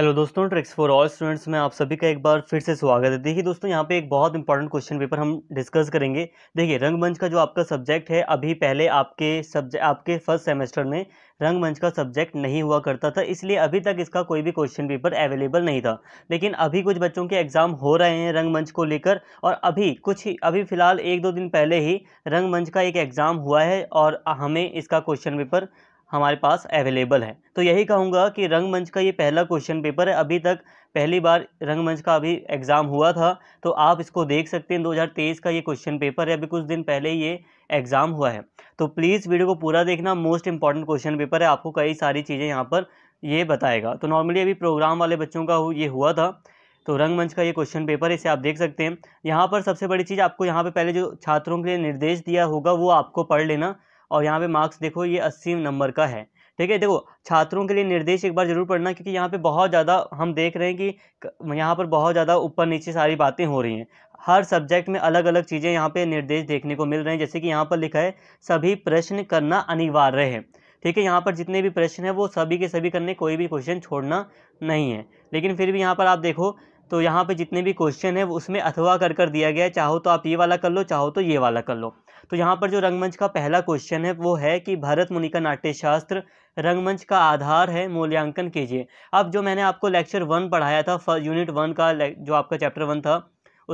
hello दोस्तों tricks for all students में आप सभी का एक बार फिर से स्वागत है देखिए दोस्तों यहाँ पे एक बहुत इंपॉर्टेंट क्वेश्चन पेपर हम डिस्कस करेंगे देखिए रंगमंच का जो आपका सब्जेक्ट है अभी पहले आपके सब्जेक्ट आपके फर्स्ट सेमेस्टर में रंगमंच का सब्जेक्ट नहीं हुआ करता था इसलिए अभी तक इसका कोई भी क्वेश्चन पेपर अवेलेबल नहीं था लेकिन अभी कुछ बच्चों के एग्ज़ाम हो रहे हैं रंगमंच को लेकर और अभी कुछ ही अभी फ़िलहाल एक दो दिन पहले ही रंगमंच का एक एग्ज़ाम हुआ है और हमें इसका क्वेश्चन पेपर हमारे पास अवेलेबल है तो यही कहूँगा कि रंगमंच का ये पहला क्वेश्चन पेपर है अभी तक पहली बार रंगमंच का अभी एग्ज़ाम हुआ था तो आप इसको देख सकते हैं 2023 का ये क्वेश्चन पेपर है अभी कुछ दिन पहले ये एग्ज़ाम हुआ है तो प्लीज़ वीडियो को पूरा देखना मोस्ट इंपॉर्टेंट क्वेश्चन पेपर है आपको कई सारी चीज़ें यहाँ पर ये बताएगा तो नॉर्मली अभी प्रोग्राम वाले बच्चों का ये हुआ था तो रंगमंच का ये क्वेश्चन पेपर इसे आप देख सकते हैं यहाँ पर सबसे बड़ी चीज़ आपको यहाँ पे पहले जो छात्रों के लिए निर्देश दिया होगा वो आपको पढ़ लेना और यहाँ पे मार्क्स देखो ये अस्सी नंबर का है ठीक है देखो छात्रों के लिए निर्देश एक बार जरूर पढ़ना क्योंकि यहाँ पे बहुत ज़्यादा हम देख रहे हैं कि यहाँ पर बहुत ज़्यादा ऊपर नीचे सारी बातें हो रही हैं हर सब्जेक्ट में अलग अलग चीज़ें यहाँ पे निर्देश देखने को मिल रहे हैं जैसे कि यहाँ पर लिखा है सभी प्रश्न करना अनिवार्य है ठीक है यहाँ पर जितने भी प्रश्न हैं वो सभी के सभी करने कोई भी क्वेश्चन छोड़ना नहीं है लेकिन फिर भी यहाँ पर आप देखो तो यहाँ पर जितने भी क्वेश्चन है उसमें अथवा कर कर दिया गया है चाहो तो आप ये वाला कर लो चाहो तो ये वाला कर लो तो यहाँ पर जो रंगमंच का पहला क्वेश्चन है वो है कि भरत मुनि का नाट्यशास्त्र रंगमंच का आधार है मूल्यांकन कीजिए अब जो मैंने आपको लेक्चर वन पढ़ाया था यूनिट वन का जो आपका चैप्टर वन था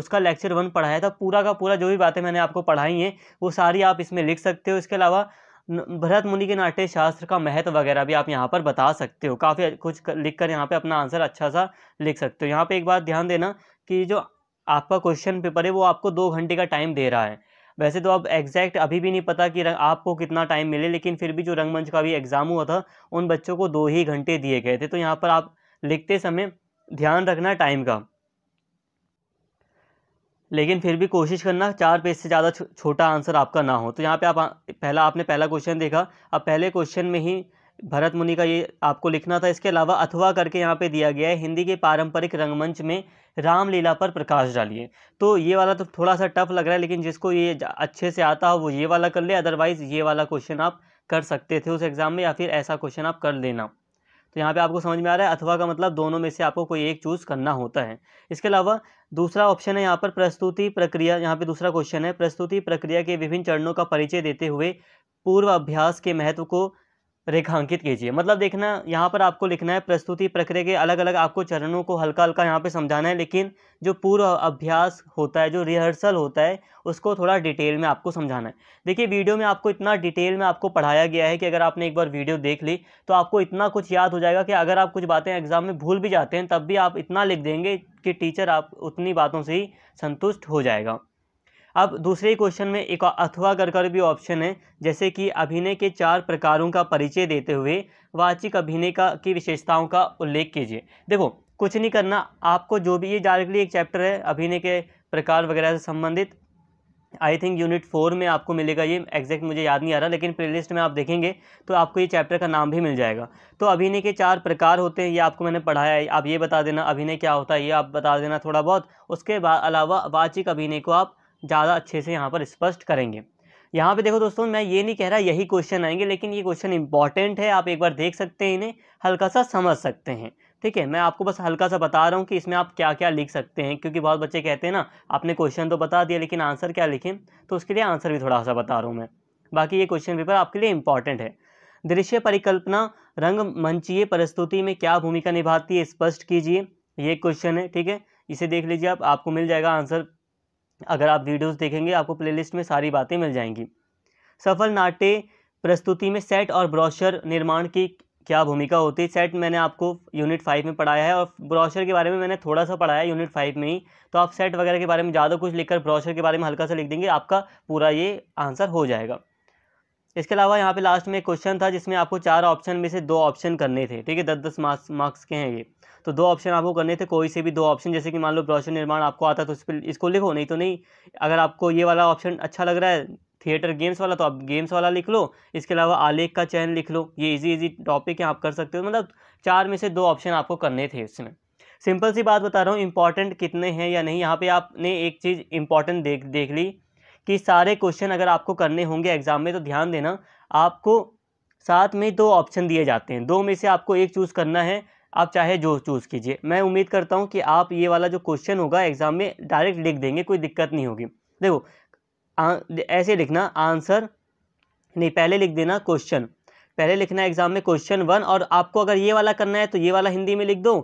उसका लेक्चर वन पढ़ाया था पूरा का पूरा जो भी बातें मैंने आपको पढ़ाई हैं वो सारी आप इसमें लिख सकते हो इसके अलावा भरत मुनि के नाट्य शास्त्र का महत्व वगैरह भी आप यहाँ पर बता सकते हो काफ़ी कुछ लिख कर यहाँ पर अपना आंसर अच्छा सा लिख सकते हो यहाँ पर एक बात ध्यान देना कि जो आपका क्वेश्चन पेपर है वो आपको दो घंटे का टाइम दे रहा है वैसे तो अब एग्जैक्ट अभी भी नहीं पता कि आपको कितना टाइम मिले लेकिन फिर भी जो रंगमंच का भी एग्ज़ाम हुआ था उन बच्चों को दो ही घंटे दिए गए थे तो यहाँ पर आप लिखते समय ध्यान रखना टाइम का लेकिन फिर भी कोशिश करना चार पेज से ज़्यादा छो छोटा आंसर आपका ना हो तो यहाँ पे आप पहला आपने पहला क्वेश्चन देखा अब पहले क्वेश्चन में ही भरत मुनि का ये आपको लिखना था इसके अलावा अथवा करके यहाँ पे दिया गया है हिंदी के पारंपरिक रंगमंच में रामलीला पर प्रकाश डालिए तो ये वाला तो थोड़ा सा टफ लग रहा है लेकिन जिसको ये अच्छे से आता हो वो ये वाला कर ले अदरवाइज़ ये वाला क्वेश्चन आप कर सकते थे उस एग्ज़ाम में या फिर ऐसा क्वेश्चन आप कर लेना तो यहाँ पे आपको समझ में आ रहा है अथवा का मतलब दोनों में से आपको कोई एक चूज़ करना होता है इसके अलावा दूसरा ऑप्शन है यहाँ पर प्रस्तुति प्रक्रिया यहाँ पे दूसरा क्वेश्चन है प्रस्तुति प्रक्रिया के विभिन्न चरणों का परिचय देते हुए पूर्व अभ्यास के महत्व को रेखांकित कीजिए मतलब देखना यहाँ पर आपको लिखना है प्रस्तुति प्रक्रिया के अलग अलग आपको चरणों को हल्का हल्का यहाँ पे समझाना है लेकिन जो पूर्व अभ्यास होता है जो रिहर्सल होता है उसको थोड़ा डिटेल में आपको समझाना है देखिए वीडियो में आपको इतना डिटेल में आपको पढ़ाया गया है कि अगर आपने एक बार वीडियो देख ली तो आपको इतना कुछ याद हो जाएगा कि अगर आप कुछ बातें एग्ज़ाम में भूल भी जाते हैं तब भी आप इतना लिख देंगे कि टीचर आप उतनी बातों से ही संतुष्ट हो जाएगा अब दूसरे क्वेश्चन में एक अथवा कर कर भी ऑप्शन है जैसे कि अभिनय के चार प्रकारों का परिचय देते हुए वाचिक अभिनय का की विशेषताओं का उल्लेख कीजिए देखो कुछ नहीं करना आपको जो भी ये डायरेक्टली एक चैप्टर है अभिनय के प्रकार वगैरह से संबंधित आई थिंक यूनिट फोर में आपको मिलेगा ये एग्जैक्ट मुझे याद नहीं आ रहा लेकिन प्लेलिस्ट में आप देखेंगे तो आपको ये चैप्टर का नाम भी मिल जाएगा तो अभिनय के चार प्रकार होते हैं ये आपको मैंने पढ़ाया है आप ये बता देना अभिनय क्या होता है ये आप बता देना थोड़ा बहुत उसके अलावा वाचिक अभिनय को आप ज़्यादा अच्छे से यहाँ पर स्पष्ट करेंगे यहाँ पे देखो दोस्तों मैं ये नहीं कह रहा यही क्वेश्चन आएंगे लेकिन ये क्वेश्चन इंपॉर्टेंट है आप एक बार देख सकते हैं इन्हें हल्का सा समझ सकते हैं ठीक है मैं आपको बस हल्का सा बता रहा हूँ कि इसमें आप क्या क्या लिख सकते हैं क्योंकि बहुत बच्चे कहते हैं ना आपने क्वेश्चन तो बता दिया लेकिन आंसर क्या लिखें तो उसके लिए आंसर भी थोड़ा सा बता रहा हूँ मैं बाकी ये क्वेश्चन पेपर आपके लिए इंपॉर्टेंट है दृश्य परिकल्पना रंग मंचीय परिस्तुति में क्या भूमिका निभाती है स्पष्ट कीजिए ये क्वेश्चन है ठीक है इसे देख लीजिए आप आपको मिल जाएगा आंसर अगर आप वीडियोस देखेंगे आपको प्लेलिस्ट में सारी बातें मिल जाएंगी सफल नाट्य प्रस्तुति में सेट और ब्रॉशर निर्माण की क्या भूमिका होती है सेट मैंने आपको यूनिट फाइव में पढ़ाया है और ब्रॉशर के बारे में मैंने थोड़ा सा पढ़ाया यूनिट फाइव में ही तो आप सेट वगैरह के बारे में ज़्यादा कुछ लिखकर ब्रॉशर के बारे में हल्का सा लिख देंगे आपका पूरा ये आंसर हो जाएगा इसके अलावा यहाँ पे लास्ट में क्वेश्चन था जिसमें आपको चार ऑप्शन में से दो ऑप्शन करने थे ठीक है दस दस मार्क्स मार्क्स के हैं ये तो दो ऑप्शन आपको करने थे कोई से भी दो ऑप्शन जैसे कि मान लो ब्रोशर निर्माण आपको आता तो उस पर इसको लिखो नहीं तो नहीं अगर आपको ये वाला ऑप्शन अच्छा लग रहा है थिएटर गेम्स वाला तो आप गेम्स वाला लिख लो इसके अलावा आलेख का चयन लिख लो ये इजी इजी टॉपिक है आप कर सकते हो मतलब चार में से दो ऑप्शन आपको करने थे इसमें सिंपल सी बात बता रहा हूँ इंपॉर्टेंट कितने हैं या नहीं यहाँ पे आपने एक चीज़ इंपॉर्टेंट देख देख ली कि सारे क्वेश्चन अगर आपको करने होंगे एग्ज़ाम में तो ध्यान देना आपको साथ में दो ऑप्शन दिए जाते हैं दो में से आपको एक चूज़ करना है आप चाहे जो चूज़ कीजिए मैं उम्मीद करता हूँ कि आप ये वाला जो क्वेश्चन होगा एग्ज़ाम में डायरेक्ट लिख देंगे कोई दिक्कत नहीं होगी देखो आ, ऐसे लिखना आंसर नहीं पहले लिख देना क्वेश्चन पहले लिखना एग्ज़ाम में क्वेश्चन वन और आपको अगर ये वाला करना है तो ये वाला हिंदी में लिख दो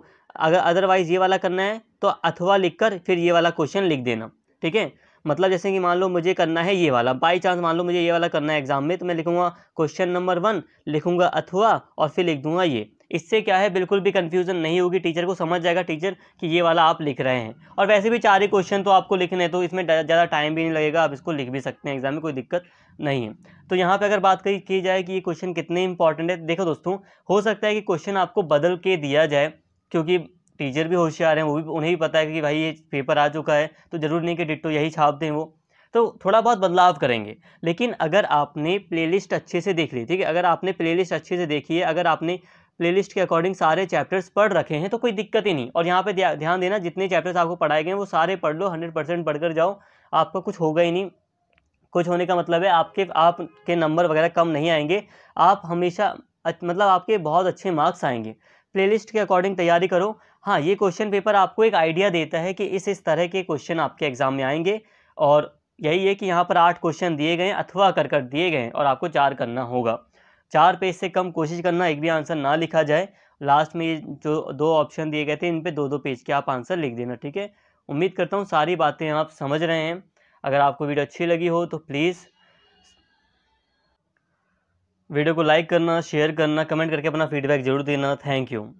अगर अदरवाइज़ ये वाला करना है तो अथवा लिखकर फिर ये वाला क्वेश्चन लिख देना ठीक है मतलब जैसे कि मान लो मुझे करना है ये वाला बाई चांस मान लो मुझे ये वाला करना है एग्जाम में तो मैं लिखूंगा क्वेश्चन नंबर वन लिखूंगा अथवा और फिर लिख दूंगा ये इससे क्या है बिल्कुल भी कन्फ्यूजन नहीं होगी टीचर को समझ जाएगा टीचर कि ये वाला आप लिख रहे हैं और वैसे भी चार ही क्वेश्चन तो आपको लिखने हैं तो इसमें ज़्यादा टाइम भी नहीं लगेगा आप इसको लिख भी सकते हैं एग्जाम में कोई दिक्कत नहीं है तो यहाँ पे अगर बात करी की जाए कि ये क्वेश्चन कितने इंपॉर्टेंट है देखो दोस्तों हो सकता है कि क्वेश्चन आपको बदल के दिया जाए क्योंकि टीचर भी होशियार हैं वो भी उन्हें भी पता है कि भाई ये पेपर आ चुका है तो ज़रूर नहीं कि डिट्टो यही छाप दें वो तो थोड़ा बहुत बदलाव करेंगे लेकिन अगर आपने प्लेलिस्ट अच्छे से देख ली ठीक है अगर आपने प्लेलिस्ट अच्छे से देखी है अगर आपने प्लेलिस्ट के अकॉर्डिंग सारे चैप्टर्स पढ़ रखे हैं तो कोई दिक्कत ही नहीं और यहाँ पे ध्यान देना जितने चैप्टर्स आपको पढ़ाए गए हैं वो सारे पढ़ लो हंड्रेड परसेंट पढ़ कर जाओ आपका कुछ होगा ही नहीं कुछ होने का मतलब है आपके आपके नंबर वगैरह कम नहीं आएंगे आप हमेशा मतलब आपके बहुत अच्छे मार्क्स आएंगे प्लेलिस्ट के अकॉर्डिंग तैयारी करो हाँ ये क्वेश्चन पेपर आपको एक आइडिया देता है कि इस इस तरह के क्वेश्चन आपके एग्जाम में आएंगे और यही है कि यहाँ पर आठ क्वेश्चन दिए गए अथवा कर कर दिए गए और आपको चार करना होगा चार पेज से कम कोशिश करना एक भी आंसर ना लिखा जाए लास्ट में जो दो ऑप्शन दिए गए थे इन पे दो दो पेज के आप आंसर लिख देना ठीक है उम्मीद करता हूँ सारी बातें आप समझ रहे हैं अगर आपको वीडियो अच्छी लगी हो तो प्लीज़ वीडियो को लाइक करना शेयर करना कमेंट करके अपना फीडबैक जरूर देना थैंक यू